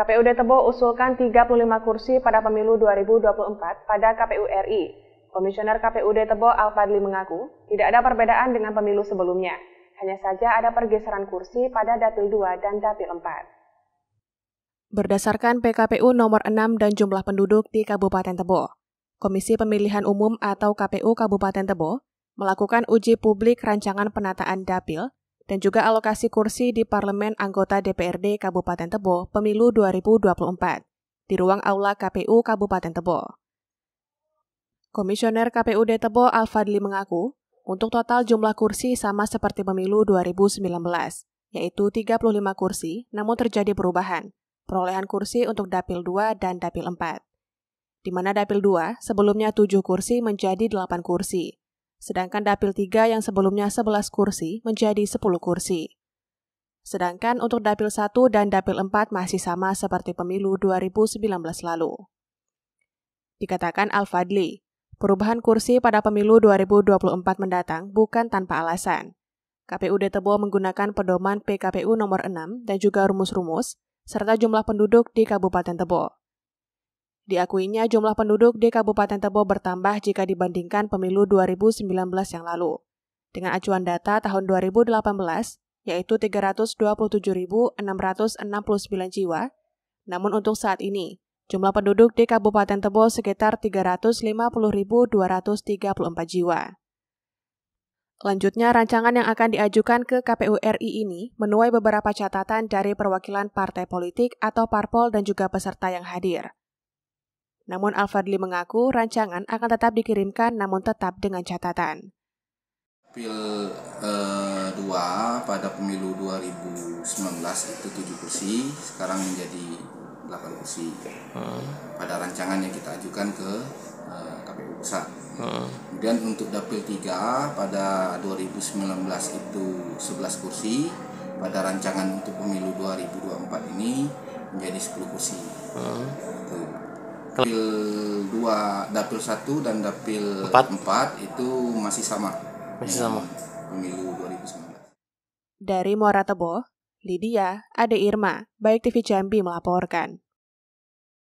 KPU Tebo usulkan 35 kursi pada pemilu 2024 pada KPU RI. Komisioner KPU Tebo Alfadli mengaku tidak ada perbedaan dengan pemilu sebelumnya, hanya saja ada pergeseran kursi pada Dapil 2 dan Dapil 4. Berdasarkan PKPU nomor 6 dan jumlah penduduk di Kabupaten Tebo, Komisi Pemilihan Umum atau KPU Kabupaten Tebo melakukan uji publik rancangan penataan dapil dan juga alokasi kursi di Parlemen anggota DPRD Kabupaten Tebo Pemilu 2024 di ruang Aula KPU Kabupaten Tebo. Komisioner KPUD Tebo Alfadli mengaku, untuk total jumlah kursi sama seperti pemilu 2019, yaitu 35 kursi, namun terjadi perubahan, perolehan kursi untuk Dapil 2 dan Dapil 4. Di mana Dapil 2 sebelumnya 7 kursi menjadi 8 kursi, Sedangkan Dapil 3 yang sebelumnya 11 kursi menjadi 10 kursi. Sedangkan untuk Dapil 1 dan Dapil 4 masih sama seperti pemilu 2019 lalu. Dikatakan Al-Fadli, perubahan kursi pada pemilu 2024 mendatang bukan tanpa alasan. KPUD Tebo menggunakan pedoman PKPU nomor 6 dan juga rumus-rumus, serta jumlah penduduk di Kabupaten Tebo. Diakuinya jumlah penduduk di Kabupaten Tebo bertambah jika dibandingkan pemilu 2019 yang lalu. Dengan acuan data tahun 2018, yaitu 327.669 jiwa, namun untuk saat ini, jumlah penduduk di Kabupaten Tebo sekitar 350.234 jiwa. Lanjutnya, rancangan yang akan diajukan ke KPU RI ini menuai beberapa catatan dari perwakilan partai politik atau parpol dan juga peserta yang hadir. Namun Alfadli mengaku rancangan akan tetap dikirimkan namun tetap dengan catatan. Pil eh, pada pemilu 2019 itu 7 kursi, sekarang menjadi 8 kursi. Hmm. Pada rancangan yang kita ajukan ke eh, KPU pusat. Hmm. Kemudian untuk dapil 3 pada 2019 itu 11 kursi, pada rancangan untuk pemilu 2024 ini menjadi 10 kursi. Hmm. Itu. Dapil 2, Dapil 1 dan Dapil 4, 4 itu masih sama. Masih sama. Pemilu 2019. Dari Muara Tebo, Lydia, Ade Irma, Baik TV Jambi melaporkan.